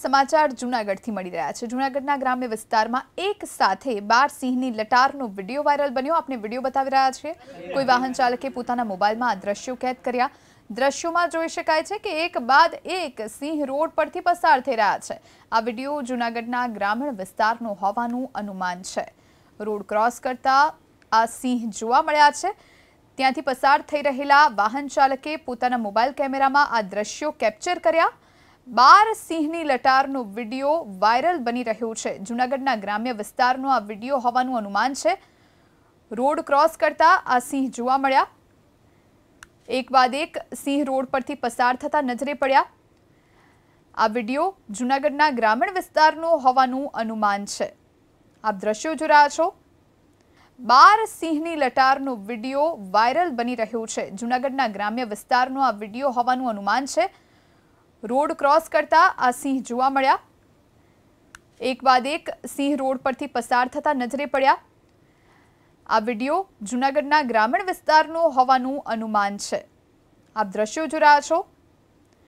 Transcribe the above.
समाचार જૂનાગઢ થી મળી રહ્યા છે જૂનાગઢ ના ગ્રામ્ય વિસ્તાર માં એક સાથે 12 સિંહ ની લટાર નો વિડિયો વાયરલ બન્યો આપને વિડિયો બતાવી રહ્યા છે કોઈ વાહન ચાલકે પોતાનું મોબાઈલ માં દ્રશ્યો કેદ કર્યા દ્રશ્યો માં જોઈ શકાય છે કે એક બાદ એક સિંહ રોડ પર થી પસાર થઈ રહ્યો છે આ વિડિયો જૂનાગઢ ના ગ્રામળ વિસ્તાર નો હોવાનું અનુમાન છે રોડ ક્રોસ કરતા આ સિંહ જોવા મળ્યા છે ત્યાં થી પસાર થઈ રહેલા વાહન ચાલકે પોતાનું મોબાઈલ કેમેરા માં આ દ્રશ્યો કેપ્ચર કર્યા બાર સિંહની લટારનો વિડીયો વાયરલ બની રહ્યો છે જૂનાગઢના ગ્રામ્ય વિસ્તારનો આ વિડીયો હોવાનું અનુમાન છે રોડ ક્રોસ કરતા આ સિંહ જોવા મળ્યા એક બાદ એક સિંહ રોડ પરથી પસાર થતા નજરે પડ્યા આ વિડીયો જૂનાગઢના ગ્રામીણ વિસ્તારનો હોવાનું અનુમાન છે આપ દ્રશ્યો જો રહ્યા છો બાર સિંહની લટારનો વિડીયો વાયરલ બની રહ્યો છે જૂનાગઢના ગ્રામ્ય વિસ્તારનો આ વિડીયો હોવાનું અનુમાન છે રોડ ક્રોસ કરતા આ સિંહ જોવા મળ્યા એક બાદ એક સિંહ રોડ પરથી પસાર થતા નજરે પડ્યા આ વિડીયો જૂનાગઢના ગ્રામીણ વિસ્તારનો હોવાનું અનુમાન છે આપ દ્રશ્યો જોયા છો